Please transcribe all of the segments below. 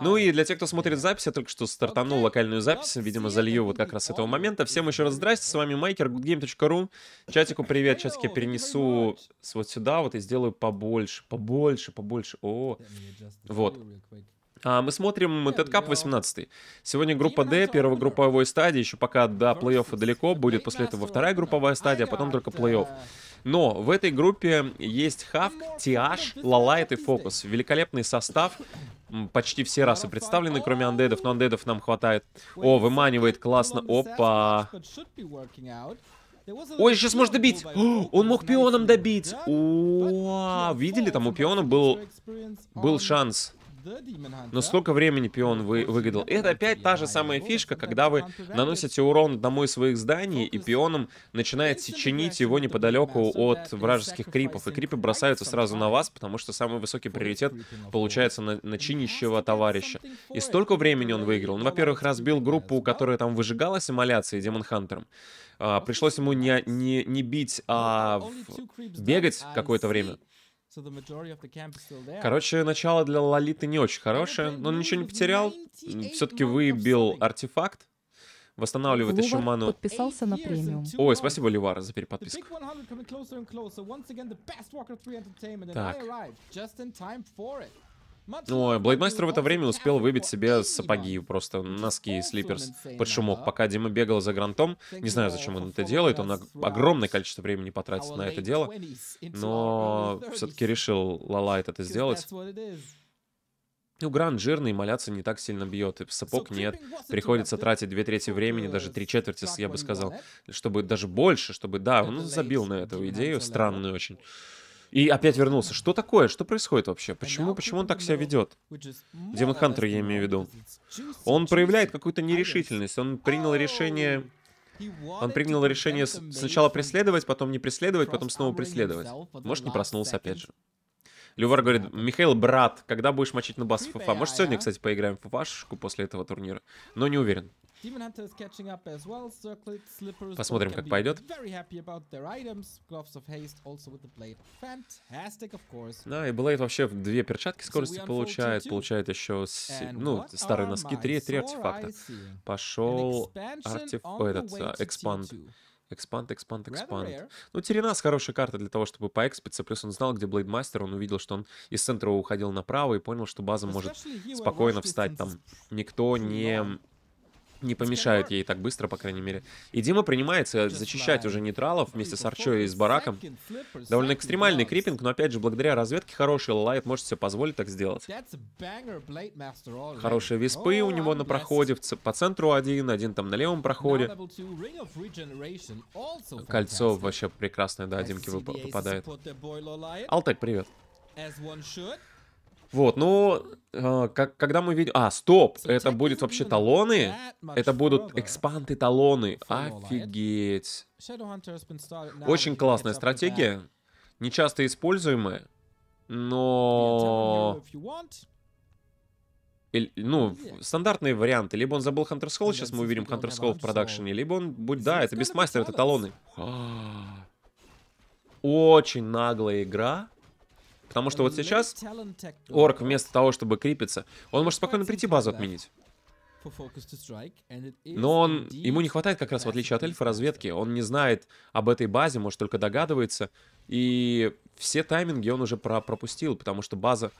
Ну и для тех, кто смотрит запись, я только что стартанул локальную запись, видимо, залью вот как раз с этого момента. Всем еще раз здрасте, с вами Майкер, goodgame.ru. Чатику привет, чатики перенесу вот сюда вот и сделаю побольше, побольше, побольше. О, вот. А мы смотрим TED Cup 18. Сегодня группа Д первая групповой стадии, еще пока до плей-оффа далеко, будет после этого вторая групповая стадия, а потом только плей-офф. Но в этой группе есть Хавк, Тиаш, Лалайт и Фокус. Великолепный состав. Почти все расы представлены, кроме андедов, но андедов нам хватает. О, выманивает классно. Опа. Ой, сейчас может добить! О, он мог пионом добить! О, видели, там у пиона был, был шанс. Но сколько времени пион вы, выгадал? Это опять та же самая фишка, когда вы наносите урон одному из своих зданий, и пионом начинаете чинить его неподалеку от вражеских крипов. И крипы бросаются сразу на вас, потому что самый высокий приоритет получается на, на чинящего товарища. И столько времени он выиграл. Он, во-первых, разбил группу, которая там выжигалась эмаляцией Демон Хантером. А, пришлось ему не, не, не бить, а в... бегать какое-то время. Короче, начало для Лолиты не очень хорошее, но он ничего не потерял. Все-таки выбил артефакт. Восстанавливает Лувар еще ману. подписался на премиум. Ой, спасибо, Ливара, за переподписку. Так. Ой, Блейдмастер в это время успел выбить себе сапоги, просто носки и слиперс под шумок, пока Дима бегал за грантом. Не знаю, зачем он это делает, он огромное количество времени потратил на это дело, но все-таки решил Лалайт это сделать. Ну, грант жирный, маляться не так сильно бьет, и сапог нет. Приходится тратить две трети времени, даже три четверти, я бы сказал, чтобы даже больше, чтобы, да, он забил на эту идею, странную очень. И опять вернулся. Что такое? Что происходит вообще? Почему, почему он так себя ведет? Демон Хантер, я имею в виду. Он проявляет какую-то нерешительность. Он принял oh! решение... Он принял решение сначала преследовать, потом не преследовать, потом снова преследовать. Может, не проснулся опять же. Лювар говорит, Михаил, брат, когда будешь мочить на бас в ФФА? Может, сегодня, а? кстати, поиграем в фашку после этого турнира? Но не уверен. Посмотрим, как пойдет. Да, и Блейд вообще в две перчатки скорости получает. Получает еще, с... ну, старые носки, три, три артефакта. Пошел артеф... этот, а, экспанд. Экспанд, экспанд, экспанд. Ну, Теренас хорошая карта для того, чтобы поэкспиться. Плюс он знал, где Блейдмастер. Он увидел, что он из центра уходил направо и понял, что база может спокойно встать там. Никто не не помешают ей так быстро, по крайней мере. И Дима принимается зачищать уже нейтралов вместе с Арчо и с Бараком. Довольно экстремальный крипинг, но опять же, благодаря разведке хороший, Лайт может себе позволить так сделать. Хорошие виспы у него на проходе, по центру один, один там на левом проходе. Кольцо вообще прекрасное, да, Димке выпадает. Алтек, привет. Вот, ну, а, как, когда мы видим... А, стоп, это будут вообще талоны? Это будут экспанты-талоны. Офигеть. Очень классная стратегия, нечасто используемая, но... ну, стандартные варианты. Либо он забыл Hunter's Hall, сейчас мы увидим Hunter's Hall в продакшене, либо он будет... Да, это без мастера, это талоны. А, очень наглая игра. Потому что вот сейчас орк вместо того, чтобы крепиться, он может спокойно прийти базу отменить. Но он, ему не хватает как раз, в отличие от эльфа, разведки. Он не знает об этой базе, может, только догадывается. И все тайминги он уже про пропустил, потому что база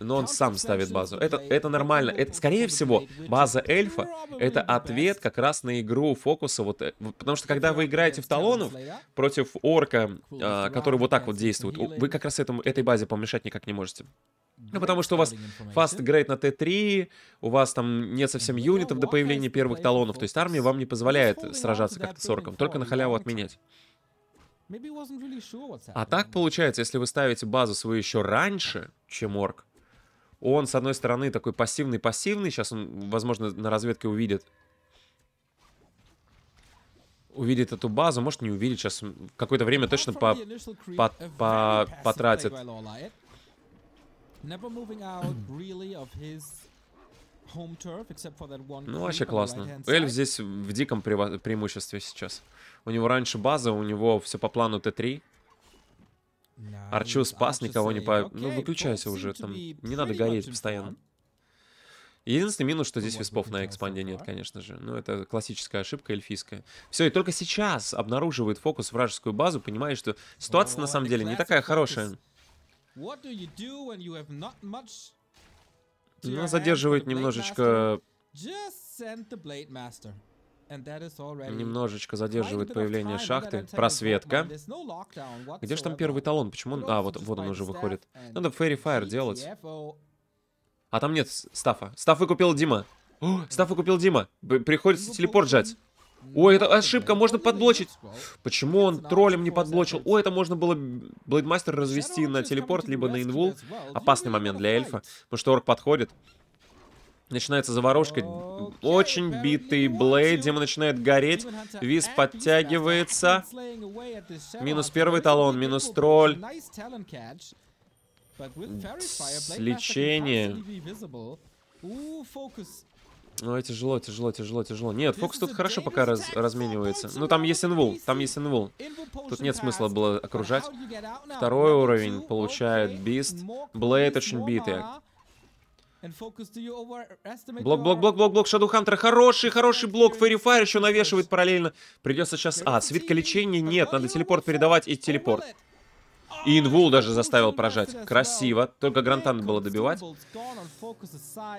но он сам ставит базу. Это, это нормально. Это, скорее всего, база эльфа — это ответ как раз на игру фокуса. Вот, э, потому что, когда вы играете в талонов против орка, а, который вот так вот действует, вы как раз этому, этой базе помешать никак не можете. Ну, потому что у вас fast grade на Т3, у вас там нет совсем ну, юнитов до появления первых талонов, то есть армия вам не позволяет сражаться как-то с орком, только на халяву отменять. А так получается, если вы ставите базу свою еще раньше, чем орк, он, с одной стороны, такой пассивный-пассивный. Сейчас он, возможно, на разведке увидит. Увидит эту базу. Может, не увидит. Сейчас какое-то время точно по, по, по, потратит. Ну, вообще классно. Эльф здесь в диком преимуществе сейчас. У него раньше база, у него все по плану Т3. Арчу ну, спас, никого не по... Ну, выключайся уже, там не надо гореть постоянно. Единственный минус, что ну, здесь виспов на экспанде нет, конечно же. Ну, это классическая ошибка эльфийская. Все, и только сейчас обнаруживает фокус вражескую базу, понимая, что ситуация на самом деле не такая хорошая. Но ну, задерживает немножечко немножечко задерживает появление шахты. Просветка. Где же там первый талон? Почему он... А, вот, вот он уже выходит. Надо Фэри Файр делать. А там нет стафа. Стаф выкупил Дима. О, стаф выкупил Дима. Приходится телепорт жать. Ой, это ошибка, ну, можно подблочить. Почему он троллем не подблочил? Ой, это можно было Блейдмастер развести на телепорт, либо на инвул. Опасный момент для эльфа. Потому что орк подходит. Начинается заворожка. Очень битый Блейдим начинает гореть. Виз подтягивается. Минус первый талон, минус тролль. Лечение. Ой, тяжело, тяжело, тяжело, тяжело. Нет, фокус тут хорошо пока раз, разменивается. Ну, там есть инвул, там есть инвул. Тут нет смысла было окружать. Второй уровень получает бист. Блейд очень битый. Блок, блок, блок, блок, блок, Шадухантер. Хороший, хороший блок. Фэри Файр еще навешивает параллельно. Придется сейчас... А, свитка лечения нет. Надо телепорт передавать и телепорт. И oh, Инвул даже заставил поражать. Красиво. Только Грантан было добивать.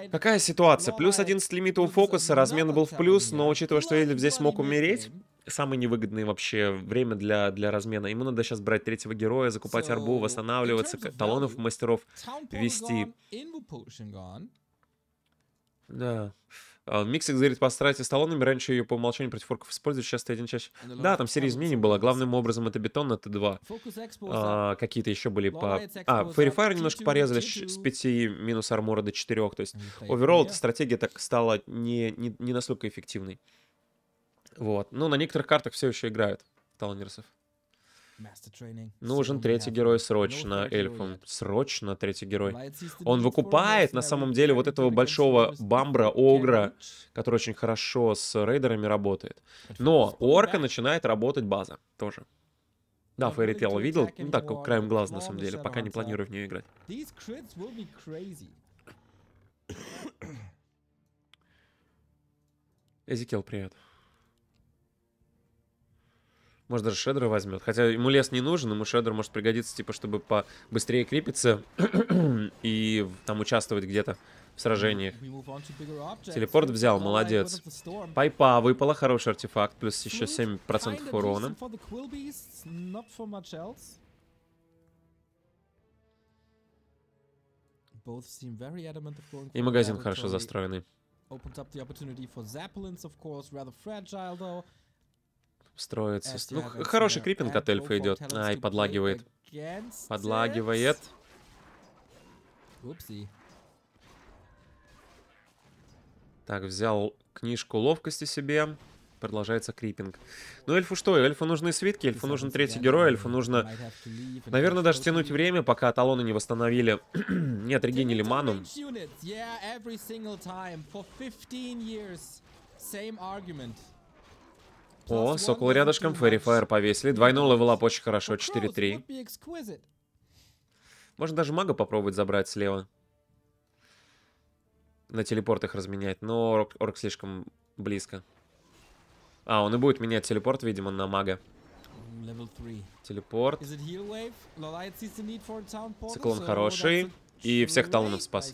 Какая ситуация? Плюс 11 лимита у фокуса. Размен был в плюс, но учитывая, что Эльф здесь мог умереть, самое невыгодное вообще время для, для размена. Ему надо сейчас брать третьего героя, закупать so, арбу, восстанавливаться, талонов мастеров вести. Да. А, Миксик говорит, постарайтесь с талонами. Раньше ее по умолчанию против форков используют, сейчас т один чаще. Да, там серия изменений была. Главным образом это бетон, это два, А, какие-то еще были по... А, Fairy Fire немножко порезали с 5 минус армора до 4. То есть, оверолл эта стратегия так стала не, не, не настолько эффективной. Вот. Ну, на некоторых картах все еще играют талонерсов. Нужен третий герой срочно эльфом. Срочно третий герой. Он выкупает, на самом деле, вот этого большого бамбра, огра, который очень хорошо с рейдерами работает. Но у орка начинает работать база тоже. Да, Fairy Tail видел, ну так, краем глаз, на самом деле, пока не планирую в нее играть. Эзикел, привет. Может, даже шедра возьмет. Хотя ему лес не нужен, ему шедр может пригодиться, типа, чтобы побыстрее крепиться и там участвовать где-то в сражениях. Телепорт взял, молодец. Пайпа выпала, хороший артефакт, плюс еще 7% урона. И магазин хорошо застроенный строится. Э, ну, хороший э, крипинг от эльфа идет. Ай, подлагивает. Подлагивает. Так, взял книжку ловкости себе. Продолжается крипинг. Ну, эльфу что? Эльфу нужны свитки, эльфу нужен третий герой, эльфу нужно... Наверное, даже тянуть время, пока талоны не восстановили... не регенили ману. Same о, Сокол рядышком, Ферри Фаер повесили. Двойной левелап очень хорошо, 4-3. Можно даже мага попробовать забрать слева. На телепорт их разменять, но орк, орк слишком близко. А, он и будет менять телепорт, видимо, на мага. Телепорт. Циклон хороший. И всех талонов спас.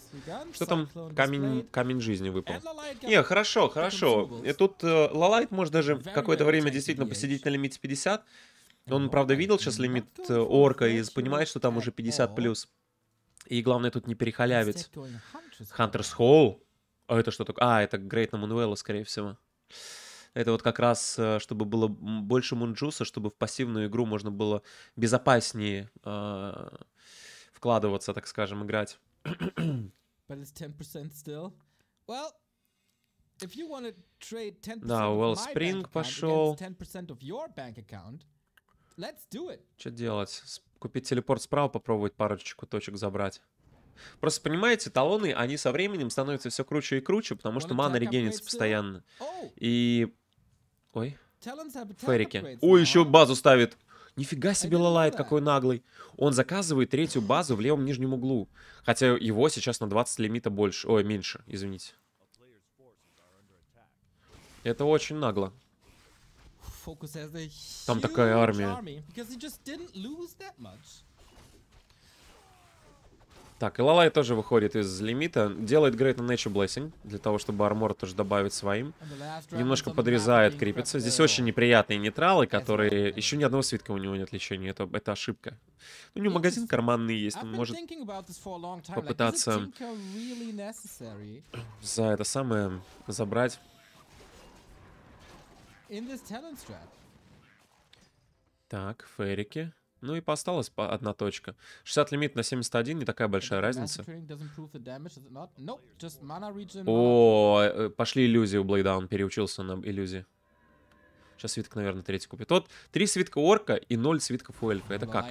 Что там? Камень, камень жизни выпал. Не, хорошо, хорошо. И тут э, Лалайт может даже какое-то время действительно посидеть на лимите 50. Он, правда, видел сейчас лимит э, орка и понимает, что там уже 50 плюс. И главное тут не перехалявить. Хантерс Холл? А это что такое? А, это Грейт на Мануэла, скорее всего. Это вот как раз, э, чтобы было больше мунджуса, чтобы в пассивную игру можно было безопаснее э, вкладываться, так скажем, играть. да, Wellspring пошел. 10% Что делать? Купить телепорт справа, попробовать парочку точек забрать. Просто понимаете, талоны, они со временем становятся все круче и круче, потому что мана регенится постоянно. И... Oh. Ой. Ферики. О, еще базу ставит. Нифига себе лалает, какой наглый. Он заказывает третью базу в левом нижнем углу. Хотя его сейчас на 20 лимита больше. Ой, меньше, извините. Это очень нагло. Там такая армия. Так, и Лалай тоже выходит из лимита. Делает Great на Nature Blessing, для того, чтобы армор тоже добавить своим. Немножко подрезает, крепится. Здесь очень неприятные нейтралы, которые... Еще ни одного свитка у него нет лечения, это, это ошибка. у него магазин карманный есть, он может попытаться за это самое забрать. Так, ферики. Ну и осталась одна точка. 60 лимит на 71, не такая большая разница. О, э, пошли иллюзии у Блейда, он переучился на иллюзии. Сейчас свиток, наверное, третий купит. Вот три свитка орка и ноль свитков у эльфа. Это как?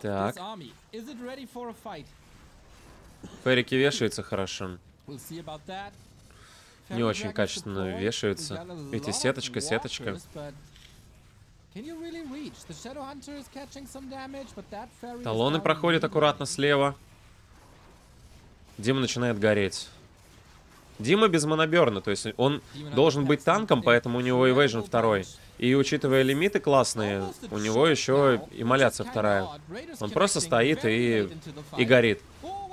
Так. Феррики вешается хорошо. We'll не очень качественно вешаются. Эти сеточка, сеточка. Талоны проходят аккуратно слева. Дима начинает гореть. Дима без моноберна, то есть он должен быть танком, поэтому у него эвейжен второй. И учитывая лимиты классные, у него еще и иммоляция вторая. Он просто стоит и, и горит.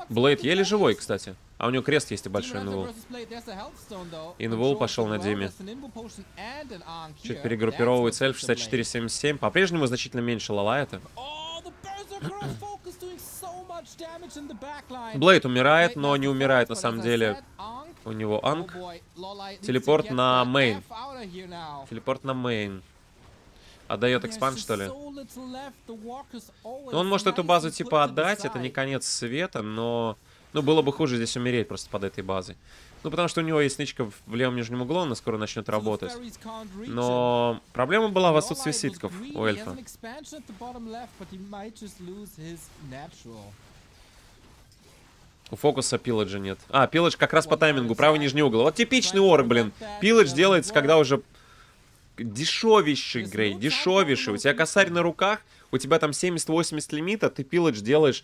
Блейд еле живой, кстати. А у него крест есть и большой инвол. Инвол пошел на Диме. Чуть перегруппировывает цель 6477. По-прежнему значительно меньше это. Блейд умирает, но не умирает на самом деле. У него oh, Анг. Телепорт на мейн. Телепорт на мейн. Отдает экспанд, что ли? Ну, он может эту базу типа отдать, это не конец света, но... Ну, было бы хуже здесь умереть просто под этой базой. Ну, потому что у него есть нычка в левом нижнем углу, она скоро начнет работать. Но проблема была в отсутствии ситков у эльфа. У фокуса пилоджа нет. А, пилодж как раз по таймингу, правый нижний угол. Вот типичный орг, блин. Пилодж делается, когда уже дешевейший грей, дешевейший. У тебя косарь на руках, у тебя там 70-80 лимита, ты пилодж делаешь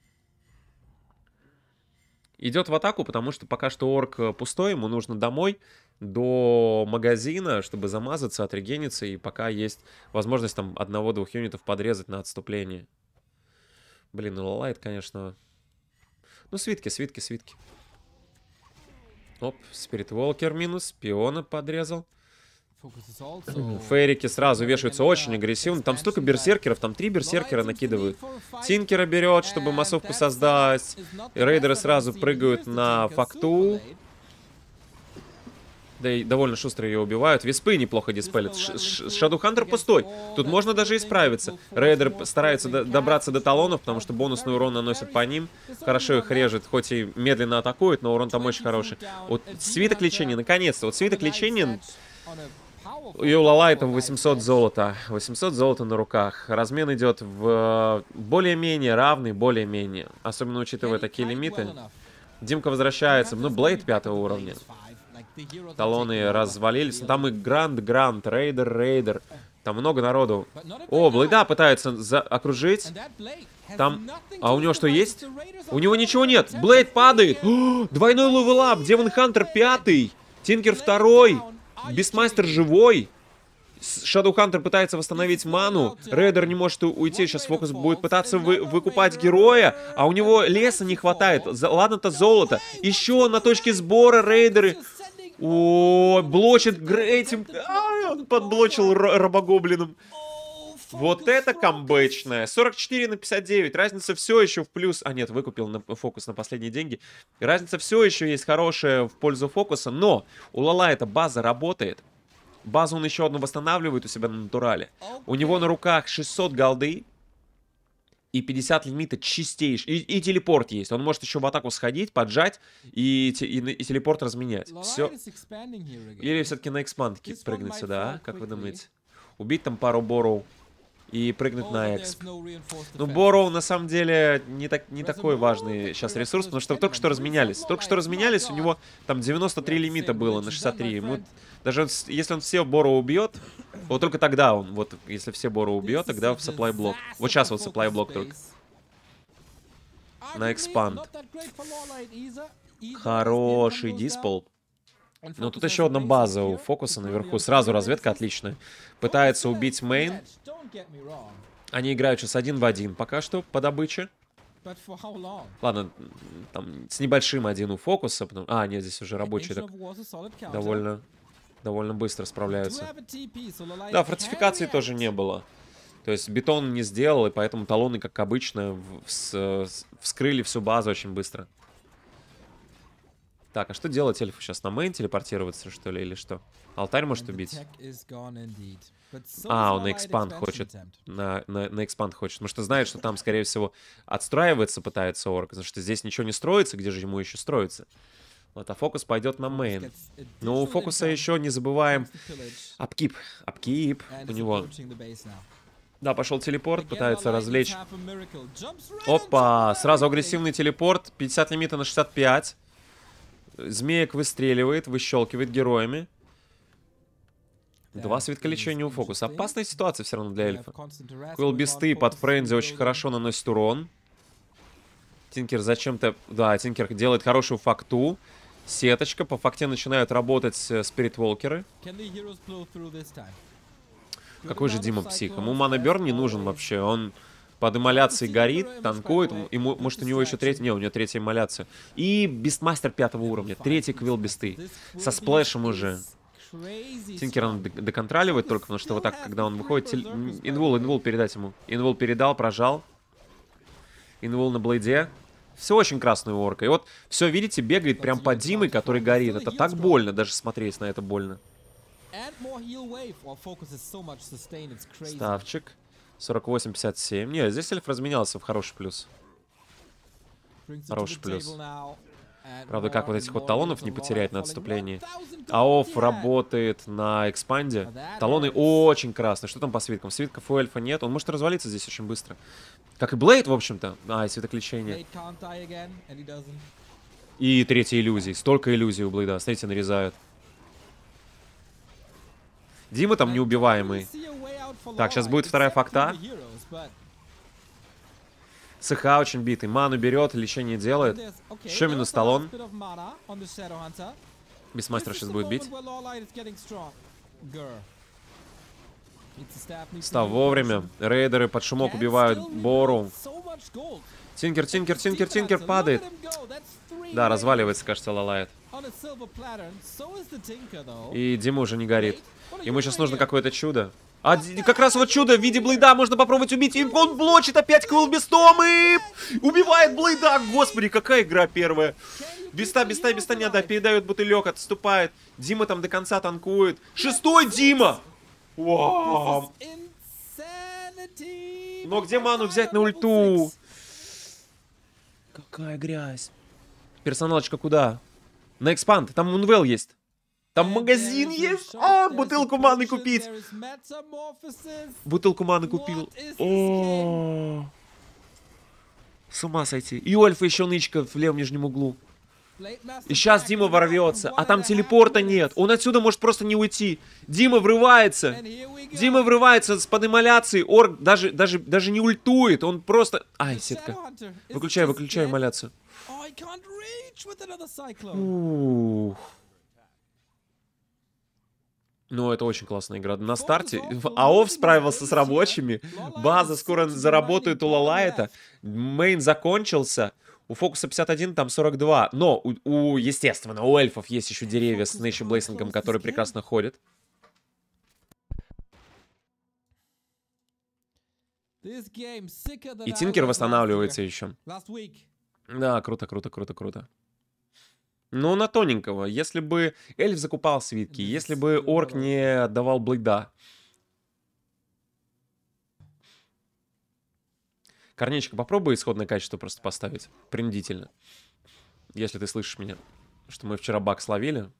идет в атаку, потому что пока что орк э, пустой, ему нужно домой, до магазина, чтобы замазаться, отрегениться, и пока есть возможность там одного-двух юнитов подрезать на отступление. Блин, ну лайт, конечно. Ну, свитки, свитки, свитки. Оп, Спирит Волкер минус, пиона подрезал. Фейрики сразу вешаются очень агрессивно. Там столько берсеркеров, там три берсеркера накидывают. Тинкера берет, чтобы массовку создать. И рейдеры сразу прыгают на факту. Да и довольно шустро ее убивают. Виспы неплохо диспелят. Шадухантер пустой. Тут можно даже исправиться. Рейдер старается добраться до талонов, потому что бонусный урон наносит по ним. Хорошо их режет, хоть и медленно атакует, но урон там очень хороший. Вот свиток лечения, наконец-то. Вот свиток лечения и у Лалай там 800 золота. 800 золота на руках. Размен идет в э, более-менее равный, более-менее. Особенно учитывая такие лимиты. Димка возвращается. Ну, Блейд пятого уровня. Талоны развалились. Ну, там и Гранд, Гранд, Рейдер, Рейдер. Там много народу. О, Блейда пытаются за окружить. Там... А у него что есть? У него ничего нет. Блейд падает. О, двойной левелап. Девон Хантер пятый. Тинкер второй. Бисмастер живой. Шадоухантер пытается восстановить ману. Рейдер не может уйти. Сейчас Фокус будет пытаться вы выкупать героя. А у него леса не хватает. Ладно-то золото. Еще на точке сбора рейдеры. О, блочит Грейтим. А, он подблочил робогоблином. Вот это камбэчная. 44 на 59. Разница все еще в плюс. А нет, выкупил на фокус на последние деньги. Разница все еще есть хорошая в пользу фокуса. Но у Лала эта база работает. Базу он еще одну восстанавливает у себя на натурале. У него на руках 600 голды. И 50 лимита чистейший. И, и телепорт есть. Он может еще в атаку сходить, поджать и, и, и телепорт разменять. Все. Или все-таки на экспанд прыгнуть сюда, а? как вы думаете? Убить там пару бору и прыгнуть на эксп. Ну, Бороу на самом деле не, так, не такой важный сейчас ресурс, потому что только что разменялись. Только что разменялись, у него там 93 лимита было на 63. Ему, даже он, если он все Бороу убьет, вот только тогда он, вот если все Бороу убьет, тогда в supply блок. Вот сейчас вот supply блок только. На экспанд. Хороший диспол. Но тут еще одна база у фокуса наверху. Сразу разведка отличная. Пытается убить мейн. Они играют сейчас один в один пока что по добыче. Ладно, там с небольшим один у фокуса. Потом... А, нет, здесь уже рабочие так довольно, довольно быстро справляются. Да, фортификации тоже не было. То есть бетон не сделал, и поэтому талоны, как обычно, вс вскрыли всю базу очень быстро. Так, а что делать эльфу сейчас? На мейн телепортироваться, что ли, или что? Алтарь может убить? А, он на экспанд хочет. На, на, на экспанд хочет. Потому что знает, что там, скорее всего, отстраивается пытается орк. Потому что здесь ничего не строится, где же ему еще строиться? Вот, а фокус пойдет на мейн. Но у фокуса еще не забываем апкип. Апкип у него. Да, пошел телепорт, пытается развлечь. Опа, сразу агрессивный телепорт. 50 лимита на 65. Змеек выстреливает, выщелкивает героями. Два свитка лечения у фокуса. Опасная ситуация все равно для эльфа. Куил Бесты под Френзи очень хорошо наносит урон. Тинкер зачем-то... Да, Тинкер делает хорошую факту. Сеточка. По факте начинают работать спиритволкеры. Э, Какой же Дима псих? Ему манаберн не нужен вообще. Он под эмоляцией горит, танкует, и может у него еще третья, не, у него третья эмоляция, И бестмастер пятого уровня, третий квилл бесты, со сплэшем уже. Тинкер он доконтроливает только, потому что вот так, когда он выходит, тел... инвул, инвул передать ему. Инвул передал, прожал. Инвул на блейде. Все очень красная орка. И вот все, видите, бегает прям по Димой, который горит. Это так больно, даже смотреть на это больно. Ставчик. 48-57. Не, здесь эльф разменялся в хороший плюс. Хороший плюс. Правда, как вот этих вот талонов не потерять на отступлении. АОФ работает на экспанде. А Талоны очень красные. Что там по свиткам? Свитков у эльфа нет. Он может развалиться здесь очень быстро. Как и Блейд, в общем-то. А, и свиток И третья иллюзия. Столько иллюзий у Блейда. Смотрите, нарезают. Дима там неубиваемый. Так, сейчас будет вторая факта. СХ очень битый. Ману берет, лечение делает. Еще минус талон. Без мастера сейчас будет бить. Став вовремя. Рейдеры под шумок убивают Бору. Тинкер, Тинкер, Тинкер, Тинкер падает. Да, разваливается, кажется, лалает. И Дима уже не горит. Ему сейчас нужно какое-то чудо. А как раз вот чудо в виде Блейда можно попробовать убить. И он блочит опять Квилбестом и убивает Блейда. Господи, какая игра первая. Беста, беста, беста не отдай. Передает бутылек, отступает. Дима там до конца танкует. Шестой Дима! Вау! Но где ману взять на ульту? Какая грязь. Персоналочка куда? На экспанд. Там Мунвел есть. Там магазин есть. а бутылку маны купить. Бутылку маны купил. О, с ума сойти. И Ольфа еще нычка в левом нижнем углу. И сейчас Дима ворвется, а там телепорта нет. Он отсюда может просто не уйти. Дима врывается. Дима врывается с подэмоляцией. Орг даже, даже, даже не ультует. Он просто... Ай, сетка. Выключай, выключай эмоляцию. Ух. Ну, это очень классная игра. На старте АОВ справился с рабочими. База скоро заработает у Лалайта. Мейн закончился. У Фокуса 51, там 42. Но, у, у, естественно, у эльфов есть еще деревья с Нэйши Блейсингом, которые прекрасно ходят. И Тинкер восстанавливается еще. Да, круто, круто, круто, круто. Ну, на тоненького. Если бы эльф закупал свитки, если бы орк не отдавал блейда. Корнечка, попробуй исходное качество просто поставить. Принудительно. Если ты слышишь меня. Что мы вчера баг словили.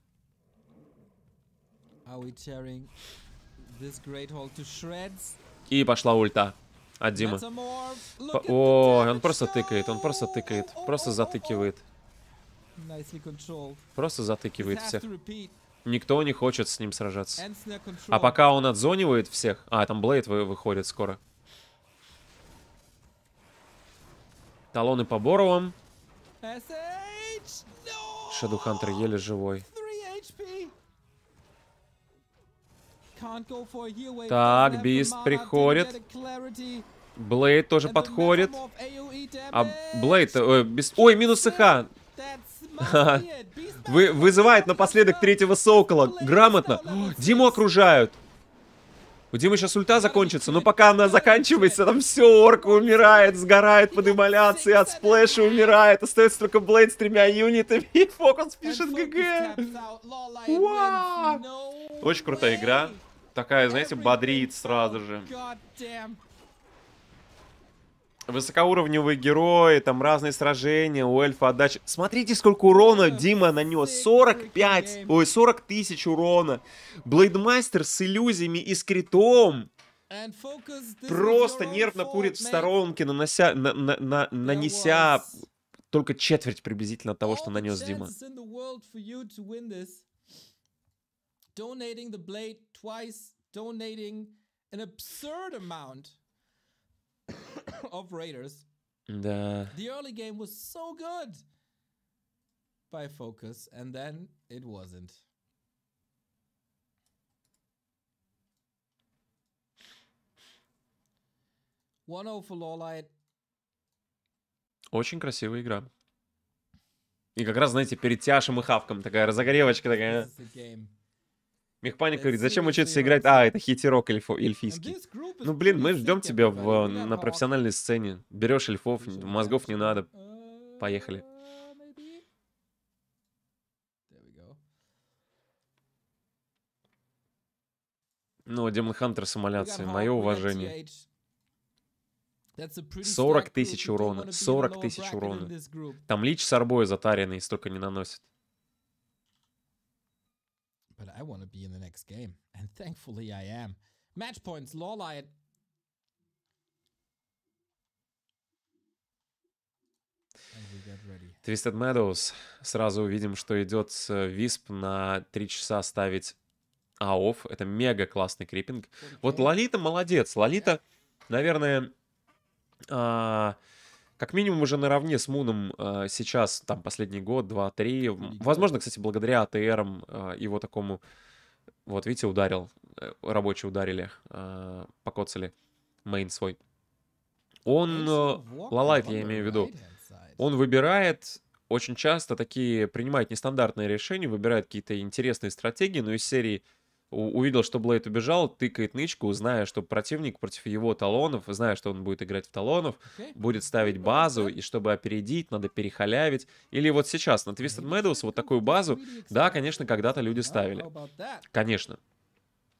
И пошла ульта от Димы. О, он просто тыкает, он просто тыкает. Просто затыкивает. Просто затыкивает всех. Никто не хочет с ним сражаться. А пока он отзонивает всех... А, там Блейд выходит скоро. Талоны по Боровам. Шадухантер еле живой. Так, Бист приходит. Блейд тоже подходит. E а Блейд... Э, без... Ой, минус ХХ! Вы, вызывает напоследок третьего сокола. Грамотно. Диму окружают. У Димы сейчас ульта закончится, но пока она заканчивается, там все, орка умирает, сгорает под эмаляцией, от сплэша умирает, остается только Блейд с тремя юнитами, и Фокус пишет ГГ. Вау! Очень крутая игра. Такая, знаете, бодрит сразу же высокоуровневые герои, там разные сражения, у эльфа отдача. Смотрите, сколько урона Дима нанес. 45, ой, 40 тысяч урона. Блейдмастер с иллюзиями и с Просто нервно курит в сторонке, нанося, на, на, на, нанеся только четверть приблизительно того, что нанес Дима. Donating the blade twice, donating an absurd amount of Raiders. Да. The early game was so good by Focus, and then it wasn't. One oh for Lawlight. Очень красивая игра. И как раз, знаете, перед тяшем и хавком такая разогревочка такая. Мехпаник говорит, зачем учиться играть? А, это хитерок эльф... эльфийский. Ну, блин, мы ждем тебя в, на профессиональной сцене. Берешь эльфов, мозгов не надо. Uh, Поехали. Ну, Демон Хантер с эмуляцией. Мое уважение. 40 тысяч урона. 40 тысяч урона. Там лич с арбой затаренный, столько не наносит but I want to be in the next game. And thankfully I am. Match points, Lawlight. Twisted Meadows. Сразу увидим, что идет э, Висп на 3 часа ставить АОФ. Это мега классный крипинг. Вот Лолита молодец. Лолита, наверное, а, как минимум уже наравне с Муном э, сейчас, там, последний год, два, три. Возможно, кстати, благодаря АТРам э, его такому... Вот, видите, ударил. Э, Рабочие ударили, э, покоцали мейн свой. Он... Э, я имею в виду. Он выбирает очень часто такие, принимает нестандартные решения, выбирает какие-то интересные стратегии, но из серии увидел, что Блейд убежал, тыкает нычку, зная, что противник против его талонов, зная, что он будет играть в талонов, будет ставить ну, базу, и чтобы опередить, надо перехалявить. Или вот сейчас на Twisted Meadows вот такую базу, да, конечно, когда-то люди ставили. Конечно.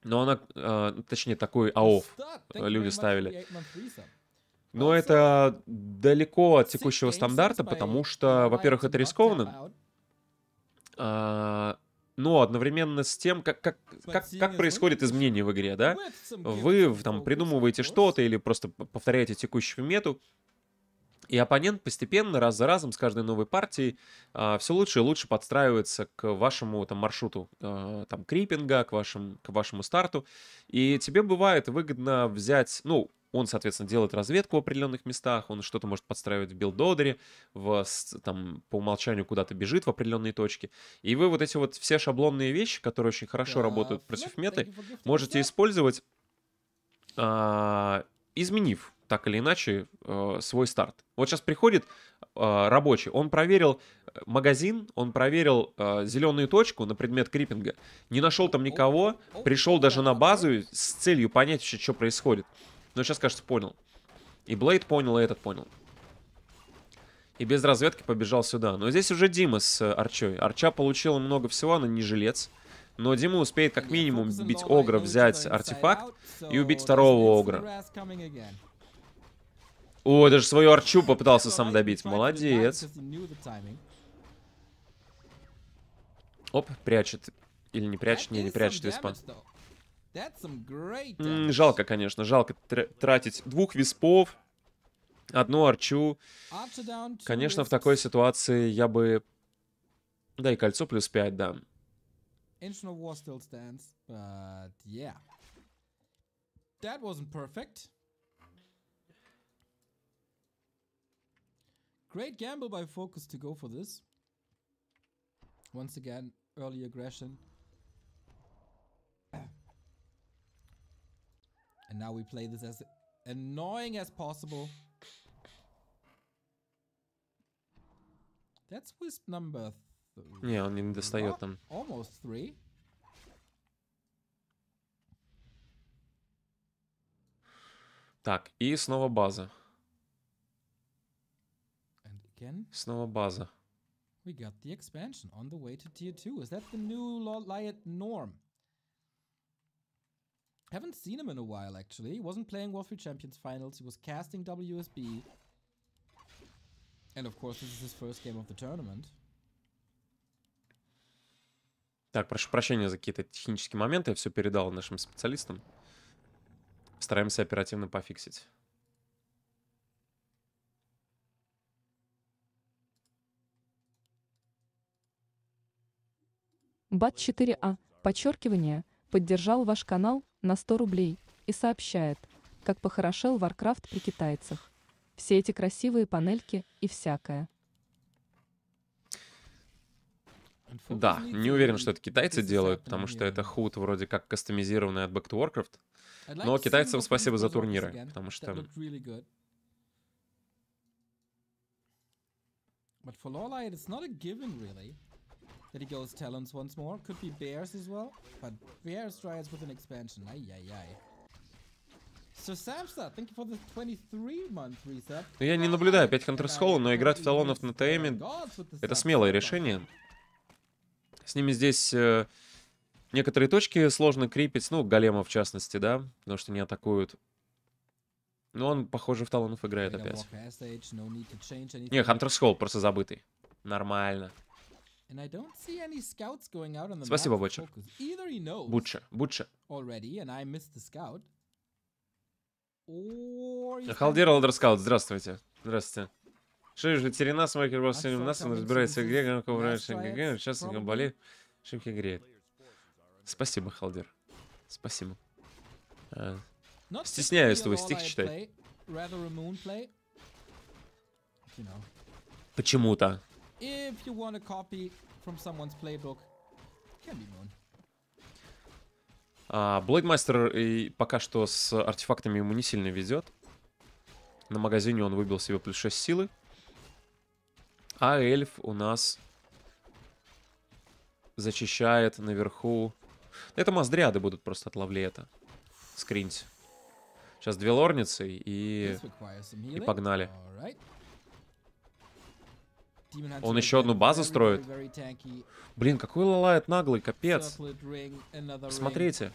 Но она, э, точнее, такой АОФ люди ставили. Но это далеко от текущего стандарта, потому что, во-первых, это рискованно но одновременно с тем, как, как, как, как происходит изменение в игре, да? Ну, Вы там придумываете что-то или просто повторяете текущую мету, и оппонент постепенно, раз за разом, с каждой новой партией э, а, все лучше и лучше подстраивается к вашему там, маршруту э, там, крипинга, к, вашим, к вашему старту. И тебе бывает выгодно взять, ну, он, соответственно, делает разведку в определенных местах, он что-то может подстраивать в билдодере, в, там, по умолчанию куда-то бежит в определенные точки. И вы вот эти вот все шаблонные вещи, которые очень хорошо да, работают против меты, можете использовать, а, изменив так или иначе э, свой старт. Вот сейчас приходит э, рабочий, он проверил э, магазин, он проверил э, зеленую точку на предмет крипинга, не нашел там никого, пришел даже на базу с целью понять вообще, что происходит. Но сейчас, кажется, понял. И Блейд понял, и этот понял. И без разведки побежал сюда. Но здесь уже Дима с э, Арчой. Арча получила много всего, она не жилец. Но Дима успеет как минимум бить Огра, взять артефакт и убить второго Огра. О, даже свою Арчу попытался сам добить. Молодец. Оп, прячет. Или не прячет? Не, не прячет виспан жалко, конечно, жалко тратить двух виспов, одну арчу. Конечно, в такой ситуации я бы... Да, и кольцо плюс 5, да. Great gamble by Focus to go for this. Once again, early aggression. And now we play this as annoying as possible. That's wisp number three. Nie, oni nie dostają Almost three. Так, и снова база. And again? Снова база. We got the expansion on the way to tier 2. Is that the new Lord norm? Haven't seen him in a while, actually. He wasn't playing World Warfree Champions Finals. He was casting WSB. And of course, this is his first game of the tournament. Так, прошу прощения за какие-то технические моменты. Я все передал нашим специалистам. Стараемся оперативно пофиксить. Бат 4А. Подчеркивание. Поддержал ваш канал на 100 рублей и сообщает, как похорошел Warcraft при китайцах. Все эти красивые панельки и всякое. Да, не уверен, что это китайцы делают, потому что это худ вроде как кастомизированный от Back to Warcraft. Но китайцам спасибо за турниры, потому что... But for Lorelai, it's not a given, really. There he goes, Talons once more. Could be Bears as well, but Bears Dryads with an expansion. Ay, ay, ay. So, Samsa, thank you for the 23 month reset. Ну, я не наблюдаю опять Counter-Scroll, но играть в Талонов на ТМе — это смелое решение. С ними здесь э, некоторые точки сложно крепить, ну, Голема в частности, да, потому что не атакуют. Но он, похоже, в Талонов играет опять. Не, Хантерс Холл просто забытый. Нормально. Спасибо, Бучер. Бучер, Бучер. Халдер Олдер Скаут, здравствуйте. Здравствуйте. Что же, ветерина с Майкербос с нас, он разбирается в игре, гонку раньше ГГ, участником боли, шимки греет. Спасибо, Халдер. Спасибо. Э, стесняюсь твой стих читать. Почему-то if you want a copy from someone's playbook, can be moon. А, Блэкмастер э, и пока что с артефактами ему не сильно везет. На магазине он выбил себе плюс 6 силы. А эльф у нас зачищает наверху. Это маздряды будут просто от лавлета. Скриньте. Сейчас две лорницы и... И погнали. Right. Он еще одну базу строит? Блин, какой лалает наглый, капец. Смотрите.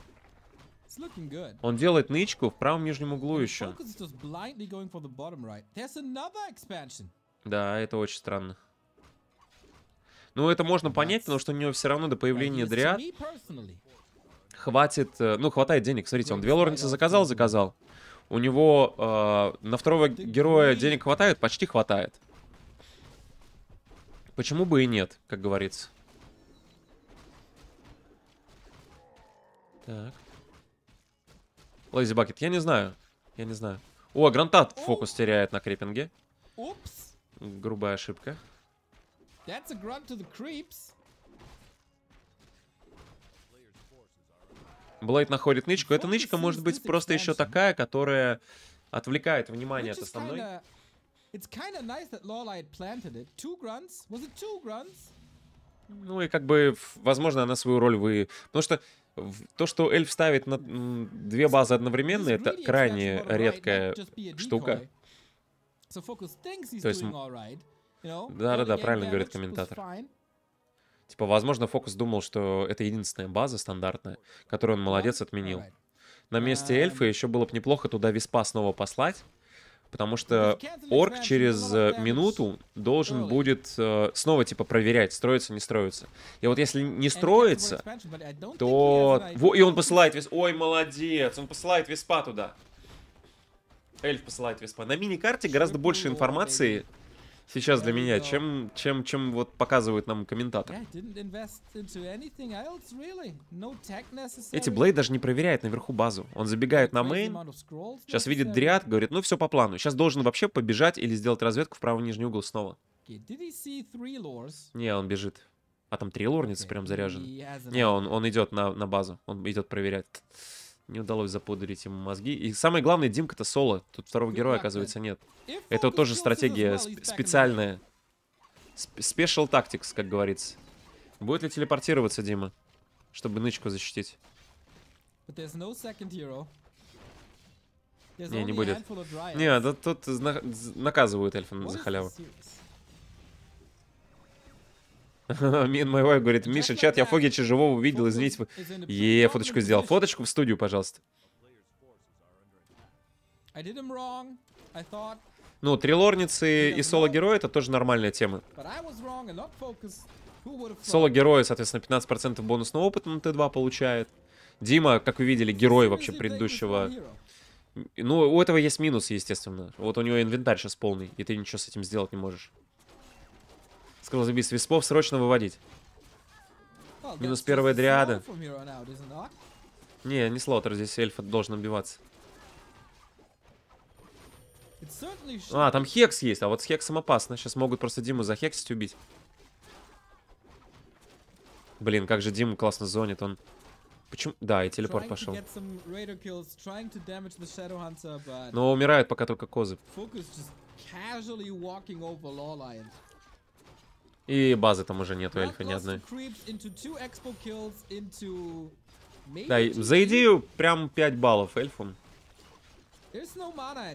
Он делает нычку в правом нижнем углу еще. Да, это очень странно. Ну, это можно понять, потому что у него все равно до появления дриад хватит... Э, ну, хватает денег. Смотрите, он две лорницы заказал, заказал. У него э, на второго героя денег хватает? Почти хватает. Почему бы и нет, как говорится. Так. Лейзи Бакет, я не знаю. Я не знаю. О, Грантат фокус теряет на крипинге. Упс. Грубая ошибка. That's a grunt to the creeps. Блейд находит нычку. Эта нычка может быть просто еще такая, которая отвлекает внимание от основной. It's kinda nice that Lawlight planted it. Two grunts? Was it two grunts? Ну и как бы, возможно, она свою роль вы... Потому что то, что эльф ставит на две базы одновременно, это крайне редкая штука. То есть... Да-да-да, правильно говорит комментатор. Типа, возможно, Фокус думал, что это единственная база стандартная, которую он молодец отменил. На месте um, эльфа еще было бы неплохо туда виспа снова послать, Потому что орк через э, минуту должен будет э, снова типа проверять, строится, не строится. И вот если не строится, то... И он посылает вес... Ой, молодец! Он посылает веспа туда. Эльф посылает веспа. На мини-карте гораздо больше информации сейчас для меня, чем, чем, чем вот показывают нам комментатор. Эти Блейд даже не проверяет наверху базу. Он забегает на мейн, сейчас видит дриад, говорит, ну все по плану. Сейчас должен вообще побежать или сделать разведку в правый нижний угол снова. Не, он бежит. А там три лорницы прям заряжены. Не, он, он идет на, на базу, он идет проверять. Не удалось запудрить ему мозги. И самое главное, Димка-то соло. Тут второго ну героя, оказывается, нет. Это тоже стратегия сп специальная. Спешл тактикс, как говорится. Будет ли телепортироваться Дима, чтобы нычку защитить? Не, не будет. Не, да тут наказывают эльфа за халяву. Мин Мэйвай говорит, Миша, чат, я Фогича живого увидел, извините. Е, фоточку сделал. Фоточку в студию, пожалуйста. Ну, трилорницы и соло-герои это тоже нормальная тема. Соло-герои, соответственно, 15% бонусного опыта на Т2 получает. Дима, как вы видели, герой вообще предыдущего. Ну, у этого есть минус, естественно. Вот у него инвентарь сейчас полный, и ты ничего с этим сделать не можешь. Сказал забить виспов срочно выводить. Минус первая дриада. Не, не слотер, здесь эльф должен отбиваться. А, там Хекс есть, а вот с Хексом опасно. Сейчас могут просто Диму захексить убить. Блин, как же Диму классно зонит, он... Почему? Да, и телепорт пошел. But... Но умирают пока только козы. И базы там уже нету, эльфа ни одной. Да, за идею прям 5 баллов эльфам.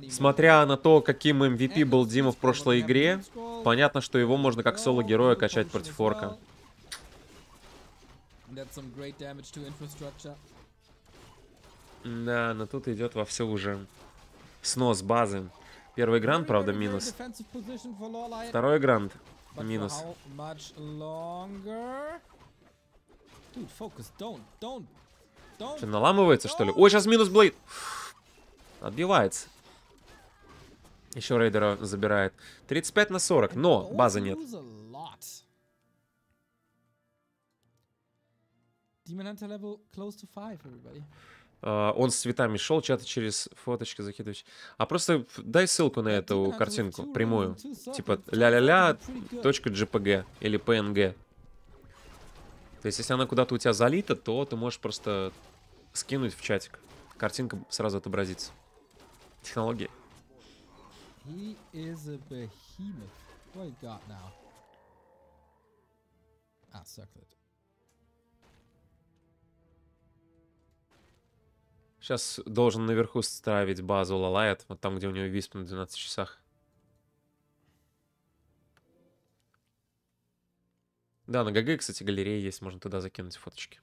Смотря на то, каким MVP был Дима в прошлой игре, понятно, что его можно как соло-героя качать против Форка. Да, но тут идет во все уже снос базы. Первый грант, правда, минус. Второй грант. Минус. Что, наламывается, что ли? Ой, сейчас минус Блейд. Отбивается. Еще рейдера забирает. 35 на 40, но базы нет. Demon level close to 5, everybody. А, он с цветами шел, чат через фоточки закидывать. А просто дай ссылку на эту картинку прямую. Типа ля-ля-ля точка .jpg или PNG. То есть, если она куда-то у тебя залита, то ты можешь просто скинуть в чатик. Картинка сразу отобразится. Технология. He is a Сейчас должен наверху ставить базу Лалайет, вот там, где у него висп на 12 часах. Да, на ГГ, кстати, галерея есть, можно туда закинуть фоточки.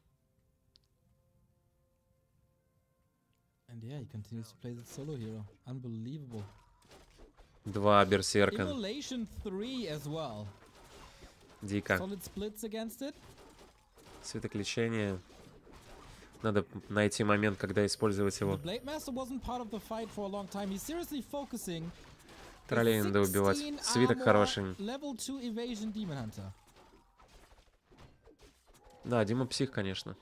yeah, Два берсерка. Well. Дико. Светоключение. Надо найти момент, когда использовать его. Троллей надо убивать. Свиток хороший. Да, Дима псих, конечно.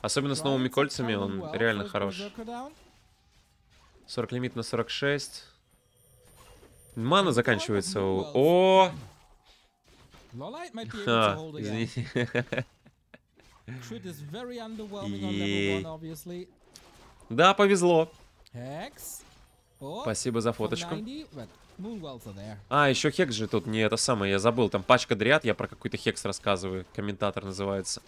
Особенно с новыми кольцами он реально хорош. 40 лимит на 46. Мана заканчивается у... О! А, извините. И... Да, повезло. Спасибо за фоточку. А, еще Хекс же тут, не это самое, я забыл, там пачка дряд, я про какой-то Хекс рассказываю, комментатор называется.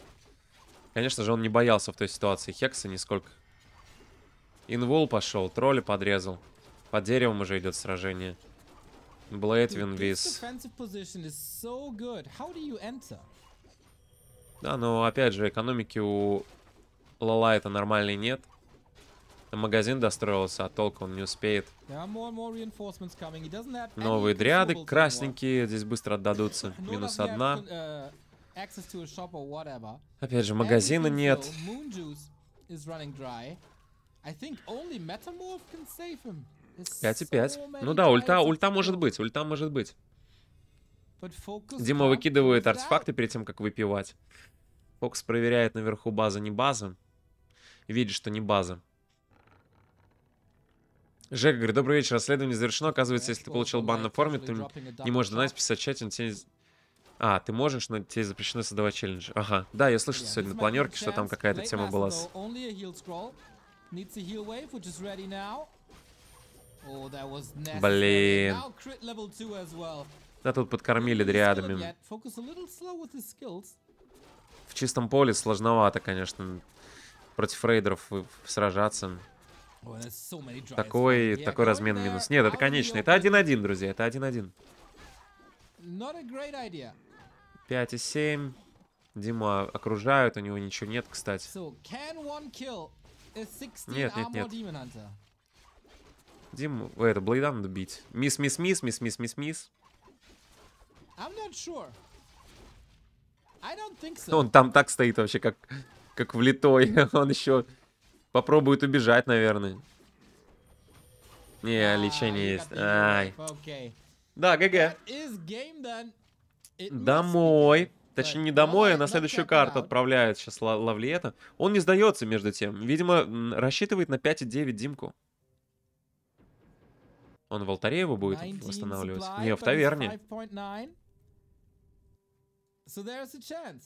Конечно же, он не боялся в той ситуации Хекса нисколько. Инвул пошел, тролля подрезал. Под деревом уже идет сражение. Блейд Винвиз. Да, но опять же, экономики у Лала это нормальной нет. Магазин достроился, а толк он не успеет. Новые дряды, красненькие, здесь быстро отдадутся. Минус одна. Uh, опять же, магазина нет. Пять и пять. Ну да, ульта, ульта может быть, ульта может быть. Дима выкидывает артефакты перед тем, как выпивать. Фокс проверяет наверху база, не база. Видит, что не база. Жека говорит, добрый вечер, расследование завершено. Оказывается, если ты получил бан на форме, ты не можешь донать, писать чате, но тебе... А, ты можешь, но тебе запрещено создавать челленджи. Ага, да, я слышал сегодня на планерке, что там какая-то тема была oh, Блин. Да тут подкормили дриадами. В чистом поле сложновато, конечно, против рейдеров сражаться. Такой, такой размен минус. Нет, это конечный. Это 1-1, друзья, это 1-1. 5 и 7. Дима окружают, у него ничего нет, кстати. Нет, нет, нет. Дим, э, это, Блейда надо бить. Мисс, мисс, мисс, мисс, мисс, мисс, мисс. Ну, он там так стоит вообще, как, как влитой. Он еще попробует убежать, наверное. Не, а, лечение есть. Ай. Да, ГГ. Домой. Точнее, не домой, а на следующую карту отправляет сейчас Лавлиета. Он не сдается, между тем. Видимо, рассчитывает на 5,9 Димку. Он в алтаре его будет восстанавливать? Не, в таверне. So there's a chance.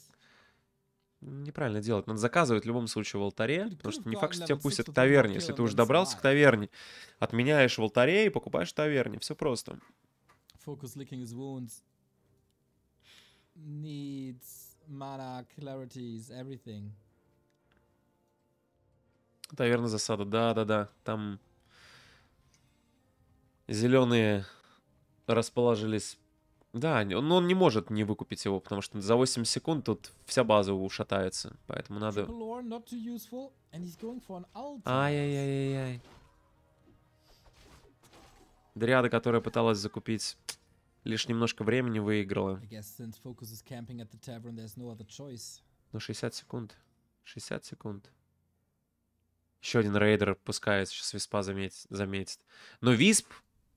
Неправильно делать. Надо заказывать в любом случае в алтаре, потому что не факт, что тебя пустят в таверне. Если ты уже добрался к таверне, отменяешь в алтаре и покупаешь в таверне. Все просто. Focus licking his wounds. Needs mana, clarities, everything. Таверна засада, да-да-да. Там зеленые расположились да, но он не может не выкупить его, потому что за 8 секунд тут вся база ушатается. Поэтому надо... Ай-яй-яй-яй. Дриада, которая пыталась закупить лишь немножко времени, выиграла. Но ну, 60 секунд. 60 секунд. Еще один рейдер пускается, сейчас Виспа заметит. заметит. Но Висп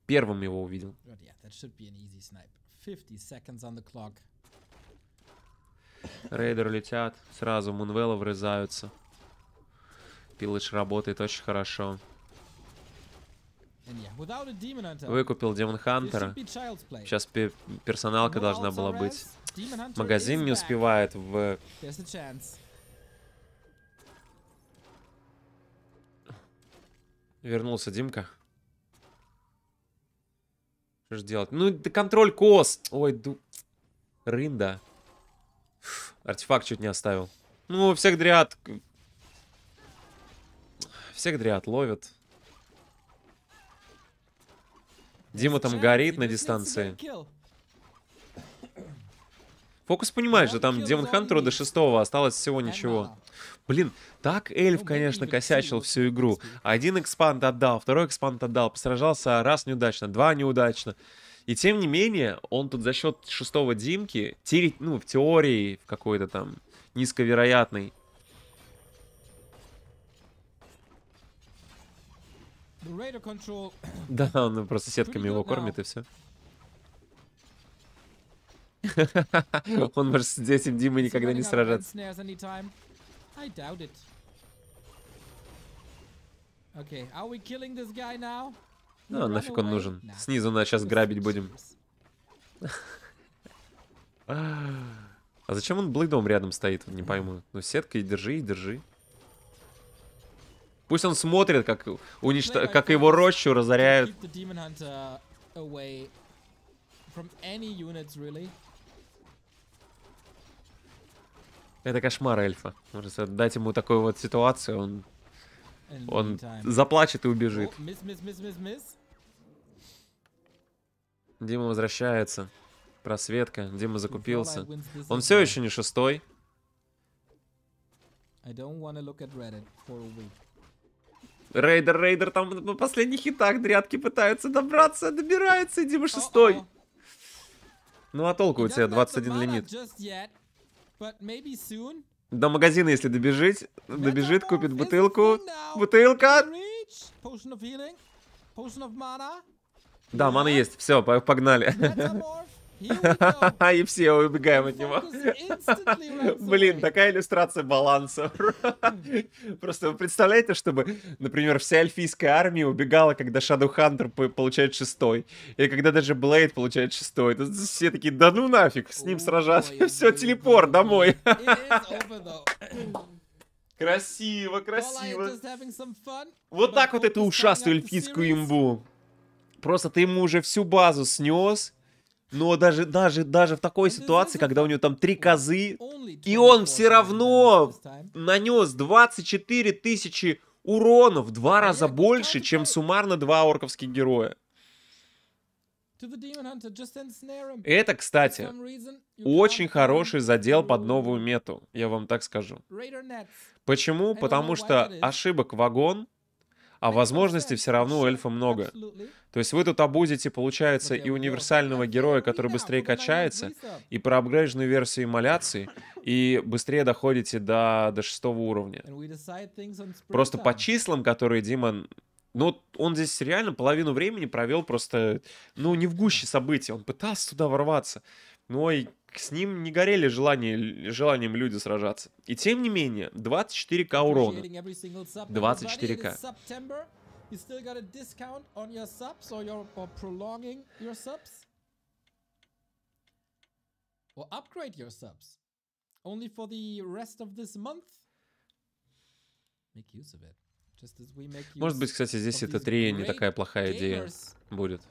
первым его увидел. yeah, 50 seconds on the clock. Рейдеры летят, сразу Мунвелла врезаются. Пилыч работает очень хорошо. Выкупил Демон Хантера. Сейчас персоналка должна была быть. Магазин не успевает в... Вернулся Димка. Что же делать? Ну, да контроль кос. Ой, ду... Рында. Фу, артефакт чуть не оставил. Ну, всех дряд... Всех дряд ловят. Дима там горит на дистанции. Фокус понимает, что там Демон Хантеру до шестого осталось всего ничего. Блин, так эльф, ну, конечно, косячил всю игру. Один экспант отдал, второй экспант отдал, посражался раз неудачно, два неудачно. И тем не менее, он тут за счет шестого Димки, терит, ну, в теории, в какой-то там низковероятной, Да, он просто сетками его кормит и все. Он может с этим Димой никогда не сражаться. I doubt it. Okay, are we killing this guy now? Ну, нафиг он нужен. Снизу нас сейчас грабить будем. А зачем он блэкдом рядом стоит? Не пойму. Ну, сеткой держи и держи. Пусть он смотрит, как, уничт... как его рощу разоряют. Это кошмар эльфа. Может, дать ему такую вот ситуацию, он... Он заплачет и убежит. Дима возвращается. Просветка. Дима закупился. Он все еще не шестой. Рейдер, рейдер, там на последних хитах дрятки пытаются добраться, добирается, Дима шестой. Ну а толку у тебя 21 лимит. До магазина, если добежит, добежит, купит бутылку. Бутылка! Да, мана есть. Все, погнали. И все убегаем от него. Блин, такая иллюстрация баланса. Просто вы представляете, чтобы, например, вся эльфийская армия убегала, когда Шадухантер получает шестой. Или когда даже Блейд получает шестой. Тут все такие, да ну нафиг, с ним сражаться. Все, телепорт домой. Красиво, красиво. Вот так вот эту ушастую эльфийскую имбу. Просто ты ему уже всю базу снес, но даже, даже, даже в такой ситуации, когда у него там три козы, и он все равно нанес 24 тысячи урона в два раза больше, чем суммарно два орковских героя. Это, кстати, очень хороший задел под новую мету, я вам так скажу. Почему? Потому что ошибок вагон, а возможностей все равно у эльфа много. То есть вы тут обузите, получается, и универсального героя, который быстрее качается, и про апгрейженную версию эмуляции, и быстрее доходите до, до шестого уровня. Просто по числам, которые Димон ну, он здесь реально половину времени провел просто, ну, не в гуще событий. Он пытался туда ворваться. Но ну, и с ним не горели желание, желанием люди сражаться. И тем не менее, 24к урона. 24к. You still got a discount on your subs or your or prolonging your subs? Or upgrade your subs. Only for the rest of this month. Make use of it. Just as we make use Может быть, кстати, здесь эта 3 не такая плохая идея будет.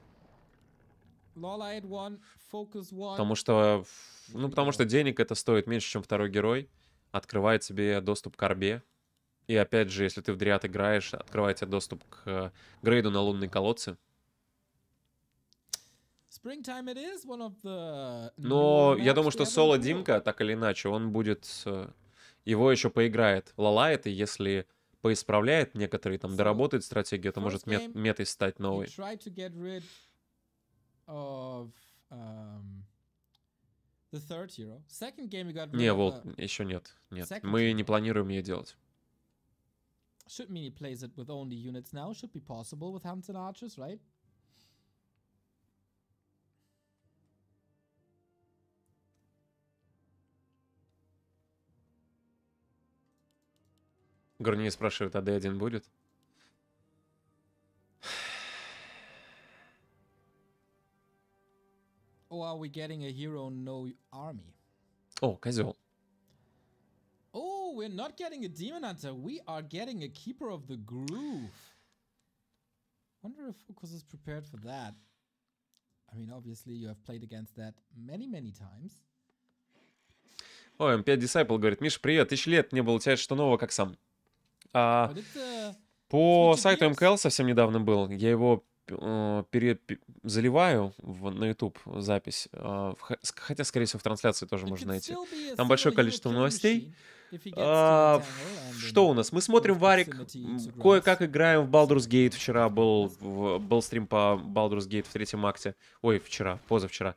Потому что, ну, потому что денег это стоит меньше, чем второй герой. Открывает себе доступ к арбе. И опять же, если ты в дриад играешь, открывает тебе доступ к э, грейду на лунные колодцы. Но я думаю, что соло Димка, так или иначе, он будет... Э, его еще поиграет лалает, и если поисправляет некоторые, там, доработает стратегию, то может мет- метой стать новой. Не, Волт, еще нет. Нет, мы не планируем ее делать. Should mini plays it with only units now should be possible with Hampton Archers, right? Горни спрашивает, а D1 будет? Or are we getting a hero no army? Oh, козел. Oh, we're not getting a demon hunter. We are getting a keeper of the groove. Wonder if Focus is prepared for that. I mean, obviously you have played against that many, many times. О, oh, M5 Disciple говорит, Миш, привет, тысячи лет не было у тебя что нового, как сам. А, по сайту МКЛ совсем недавно был, я его Э, пере, заливаю в, на YouTube запись, э, хотя, скорее всего, в трансляции тоже можно найти. Там большое количество новостей. А, ну что у нас? Мы ну, смотрим Варик, кое-как играем в Baldur's Gate. Вчера был, был стрим по Baldur's Gate в третьем акте. Ой, вчера, позавчера.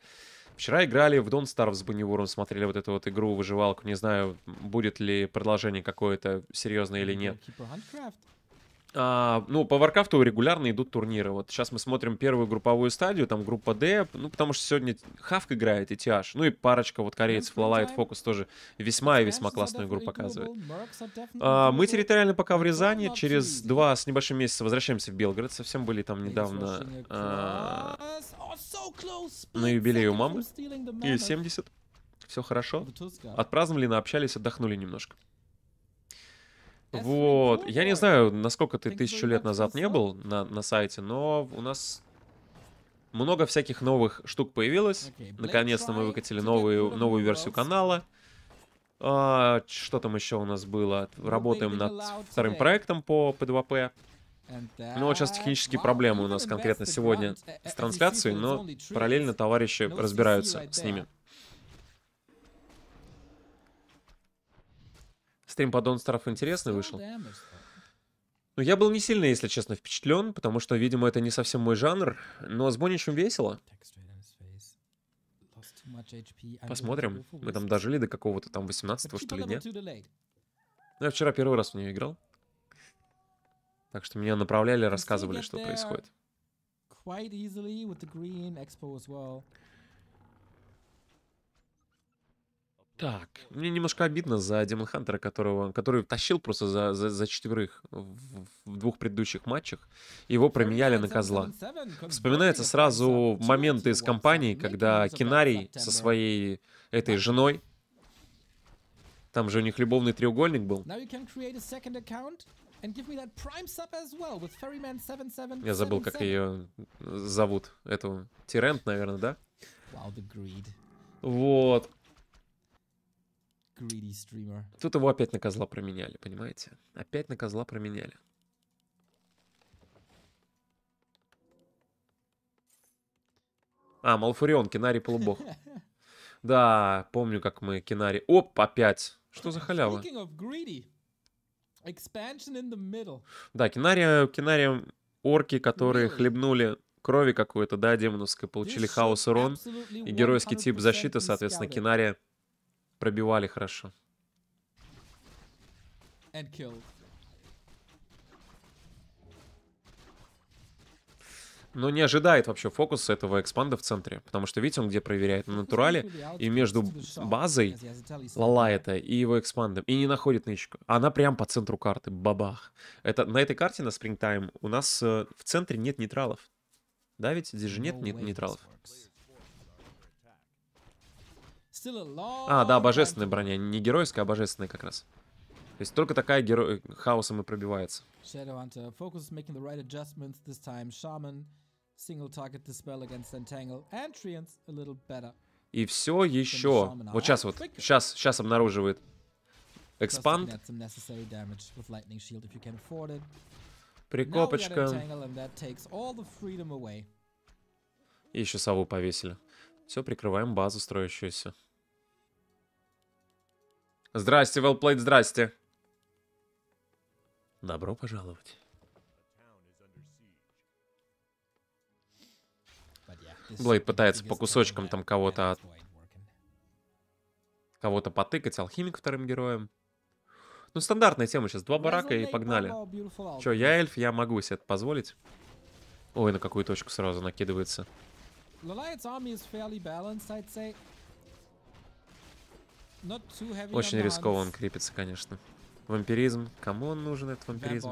Вчера играли в Don't Starve с Бунивуром, смотрели вот эту вот игру, выживалку. Не знаю, будет ли продолжение какое-то серьезное или ну, нет. Типа а, ну, по Варкрафту регулярно идут турниры. Вот сейчас мы смотрим первую групповую стадию, там группа D, ну, потому что сегодня Хавк играет и TH, ну и парочка вот корейцев, Лалайт, Фокус тоже весьма и весьма классную игру показывает. А, мы территориально пока в Рязани, через два с небольшим месяца возвращаемся в Белгород, совсем были там недавно а, на юбилей у мамы, или 70, все хорошо, отпраздновали, наобщались, отдохнули немножко. Вот, я не знаю, насколько ты тысячу лет назад не был на, на сайте, но у нас много всяких новых штук появилось. Наконец-то мы выкатили новую, новую версию канала. А, что там еще у нас было? Ну, Работаем над вторым проектом по P2P. Ну, вот сейчас технические проблемы у нас конкретно сегодня с eh, eh, трансляцией, но параллельно товарищи разбираются с ними. стрим по Донстеров интересный вышел. Ну, я был не сильно, если честно, впечатлен, потому что, видимо, это не совсем мой жанр, но с Боничем весело. Посмотрим. Мы там дожили до какого-то там 18-го, что ли, нет? Ну, я вчера первый раз в нее играл. Так что меня направляли, рассказывали, что происходит. Так, мне немножко обидно за Демон Хантера, которого, который тащил просто за, за, за четверых в, в двух предыдущих матчах. Его променяли на козла. Вспоминается сразу моменты из кампании, когда Кинарий со своей этой женой, там же у них любовный треугольник был. Я забыл, как ее зовут, эту Тирент, наверное, да? Вот. Тут его опять на козла променяли, понимаете? Опять на козла променяли. А, Малфурион, Кинари полубог. Да, помню, как мы Кинари... Оп, опять. Что за халява? Да, Кинария, Кинария орки, которые хлебнули крови какую-то, да, демоновской, получили хаос урон. И геройский тип защиты, соответственно, Кинария Пробивали хорошо. And kill. Но не ожидает вообще фокус этого экспанда в центре. Потому что, видите, он где проверяет? На натурале и между базой Лала это и его экспандом. И не находит нычку. Она прям по центру карты. Бабах. Это, на этой карте на Springtime у нас э, в центре нет нейтралов. Да ведь? Здесь же нет нейтралов. А, да, божественная броня. Не геройская, а божественная как раз. То есть только такая геро... хаосом и пробивается. И все еще. Вот сейчас вот. Сейчас, сейчас обнаруживает. Экспанд. Прикопочка. И еще сову повесили. Все, прикрываем базу строящуюся. Здрасте, Велплейт, здрасте. Добро пожаловать. Блейд пытается по кусочкам там кого-то от... Кого-то потыкать, алхимик вторым героем. Ну, стандартная тема сейчас. Два барака и погнали. Че, я эльф, я могу себе это позволить. Ой, на какую точку сразу накидывается. Очень рисково он крепится, конечно. Вампиризм. Кому он нужен, этот вампиризм?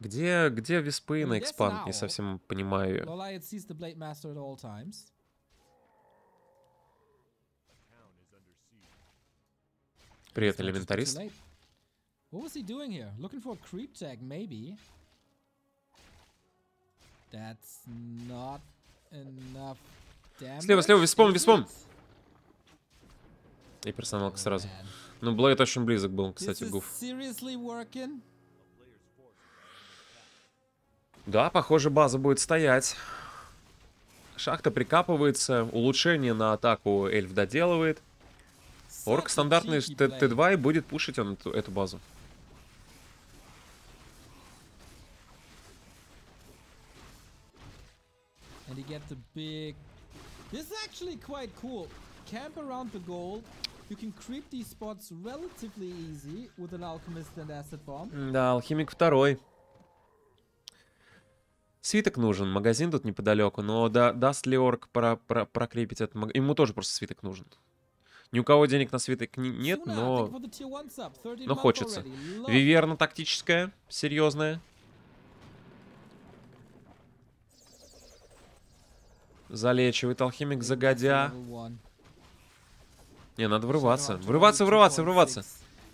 Где, где виспы на экспанд? Не совсем понимаю. Привет, элементарист. What was he doing here? Looking for a creep tag, maybe. That's not enough damage. Слева, слева, виспом, виспом! И персоналка oh, сразу. Man. Ну, Блейд очень близок был, кстати, Гуф. Да, похоже, база будет стоять. Шахта прикапывается, улучшение на атаку эльф доделывает. Орк стандартный Т2 и будет пушить он эту, эту базу. they get the big... This is actually quite cool. Camp around the gold. You can creep these spots relatively easy with an alchemist and acid bomb. Да, алхимик второй. Свиток нужен, магазин тут неподалеку, но да, даст ли орк про, про, прокрепить этот магазин? Ему тоже просто свиток нужен. Ни у кого денег на свиток нет, но... Но хочется. Виверна тактическая, серьезная. Залечивает алхимик загодя. Не, надо врываться. Врываться, врываться, врываться.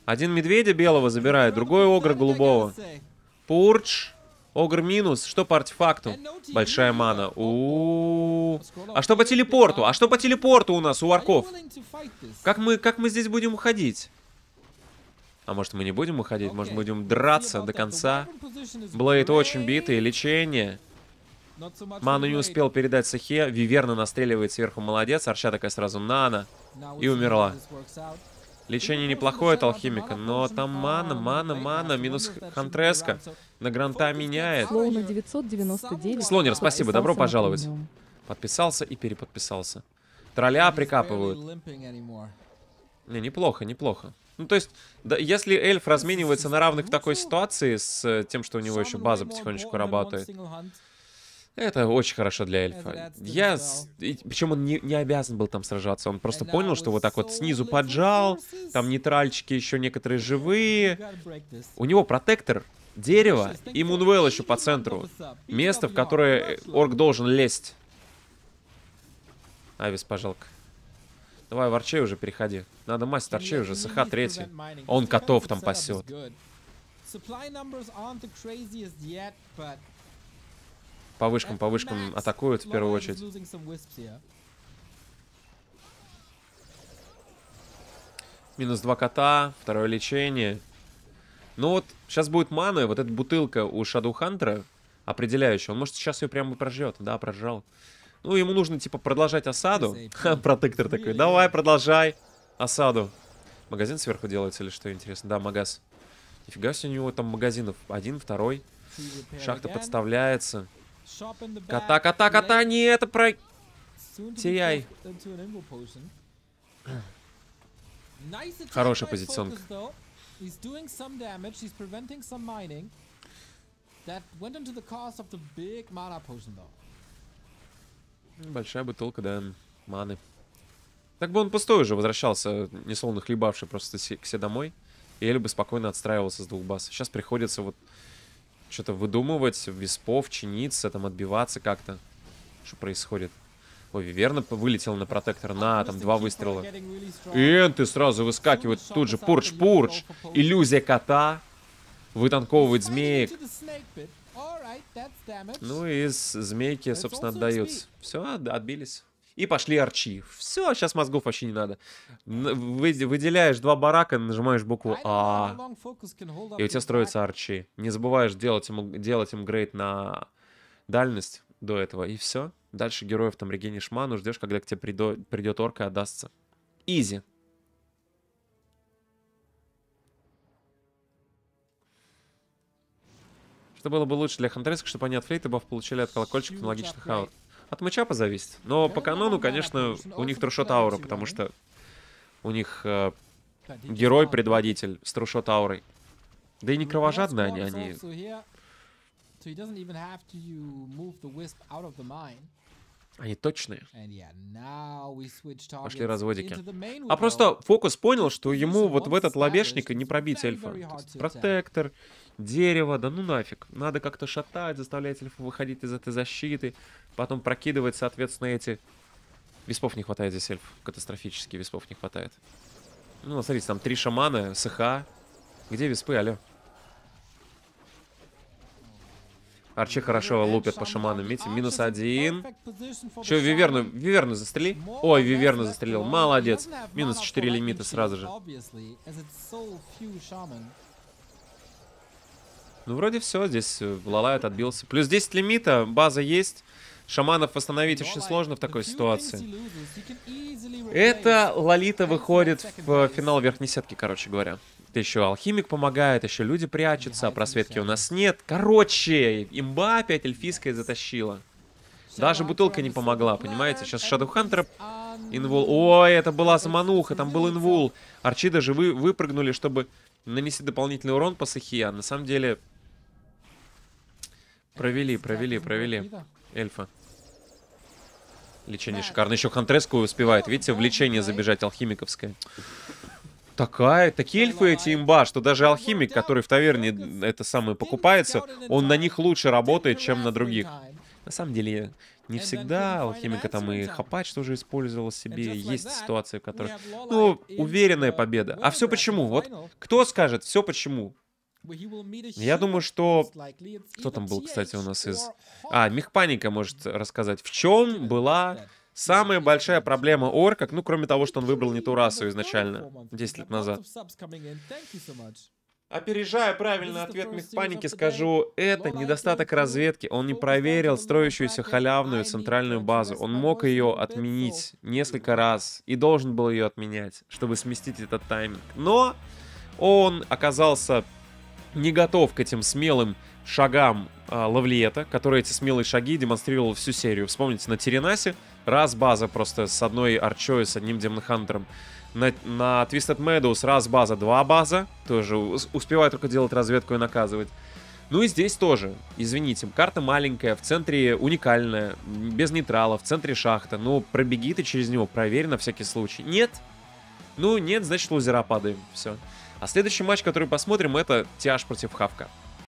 Один медведя белого забирает, другой огра голубого. Пурч. Огр минус. Что по артефакту? Большая мана. У, -у, -у. А что по телепорту? А что по телепорту у нас, у арков? Как мы, как мы здесь будем уходить? А может мы не будем уходить? Может мы будем драться до конца? Блейд очень битый. Лечение. Ману не успел передать Сахе, Виверна настреливает сверху, молодец, Арча такая сразу «Нана!» и умерла. Лечение неплохое от алхимика, но там мана, мана, мана, минус хантреска. На гранта меняет. Слоунер 999. Слонер, спасибо, добро пожаловать. Подписался и переподписался. Тролля прикапывают. Не, неплохо, неплохо. Ну, то есть, да, если эльф разменивается на равных в такой ситуации с тем, что у него еще база потихонечку работает, это очень хорошо для эльфа. Я... Причем он не, не обязан был там сражаться. Он просто понял, что вот так вот снизу поджал. Там нейтральчики еще некоторые э, живые. У него протектор, дерево и Мунвелл еще по центру. Место, в которое э, орк должен лезть. Авис, пожалуйста. Давай ворчей уже переходи. Надо масть торчей уже, СХ третий. Он котов там пасет по вышкам, по вышкам атакуют в первую очередь. Минус два кота, второе лечение. Ну вот, сейчас будет маны, вот эта бутылка у Shadow Hunter определяющая. Он может сейчас ее прямо прожжет Да, прожжал Ну, ему нужно, типа, продолжать осаду. Ха, протектор такой. Давай, продолжай осаду. Магазин сверху делается или что, интересно? Да, магаз. Нифига себе у него там магазинов. Один, второй. Шахта подставляется. Кота, кота, кота, не это про... Теряй. Хороший позиционка. Большая бутылка, да, маны. Так бы он пустой уже возвращался, не словно хлебавший просто все домой. И Эль бы спокойно отстраивался с двух баз. Сейчас приходится вот что-то выдумывать, виспов, чиниться, там отбиваться как-то. Что происходит? Ой, верно вылетел на протектор. На, там два выстрела. Энты сразу выскакивают. Тут же пурч-пурч. Иллюзия кота. Вытанковывает змеек. Ну и змейки, собственно, отдаются. Все, отбились и пошли арчи. Все, сейчас мозгов вообще не надо. выделяешь два барака, нажимаешь букву А, и у тебя строятся арчи. Не забываешь делать им, делать им грейд на дальность до этого, и все. Дальше героев там регенишь ману, ждешь, когда к тебе придо, придет орка и отдастся. Изи. Что было бы лучше для хантреска, чтобы они от флейта баф получили от колокольчиков логичных аут? От матчапа зависит. Но по канону, конечно, у них трешот аура, потому что у них э, герой-предводитель с трешот аурой. Да и не кровожадные они, они... Они точные. Пошли разводики. А просто Фокус понял, что ему вот в этот лобешник не пробить эльфа. Протектор, дерево, да ну нафиг. Надо как-то шатать, заставлять эльфа выходить из этой защиты, потом прокидывать, соответственно, эти... виспов не хватает здесь эльф. Катастрофически виспов не хватает. Ну, смотрите, там три шамана, СХ. Где виспы, алё? Арчи хорошо лупят по шаманам, видите, Минус один. Че, Виверну? Виверну застрели? Ой, Виверну застрелил. Молодец. Минус 4 лимита сразу же. Ну, вроде все. Здесь э, Лалайт отбился. Плюс 10 лимита. База есть. Шаманов восстановить очень сложно в такой ситуации. Это Лолита выходит в финал верхней сетки, короче говоря. Ты еще алхимик помогает, еще люди прячутся, а просветки у нас нет. Короче, имба опять эльфийская затащила. Даже бутылка не помогла, понимаете? Сейчас Шадухантер инвул. Ой, это была замануха, там был инвул. Арчи даже вы, выпрыгнули, чтобы нанести дополнительный урон по Сахия. На самом деле... Провели, провели, провели. Эльфа. Лечение шикарно. Еще Хантреску успевает. Видите, в лечение забежать алхимиковское такая, такие эльфы эти имба, что даже алхимик, который в таверне это самое покупается, он на них лучше работает, чем на других. На самом деле, не всегда алхимика там и хапач тоже использовал себе. Есть ситуации, в которых... Ну, уверенная победа. А все почему? Вот кто скажет все почему? Я думаю, что... Кто там был, кстати, у нас из... А, Мехпаника может рассказать, в чем была Самая большая проблема орков, ну, кроме того, что он выбрал не ту расу изначально, 10 лет назад. Опережая правильный ответ Мехпаники, скажу, это недостаток разведки. Он не проверил строящуюся халявную центральную базу. Он мог ее отменить несколько раз и должен был ее отменять, чтобы сместить этот тайминг. Но он оказался не готов к этим смелым шагам а, Лавлиета, который эти смелые шаги демонстрировал всю серию. Вспомните, на Теренасе раз база просто с одной арчой, с одним демонхантером. На, на Twisted Meadows раз база, два база. Тоже успевает только делать разведку и наказывать. Ну и здесь тоже, извините, карта маленькая, в центре уникальная, без нейтрала, в центре шахта. Ну, пробеги ты через него, проверь на всякий случай. Нет. Ну, нет, значит, лузера падаем. Все. А следующий матч, который посмотрим, это Тиаш против Хавка.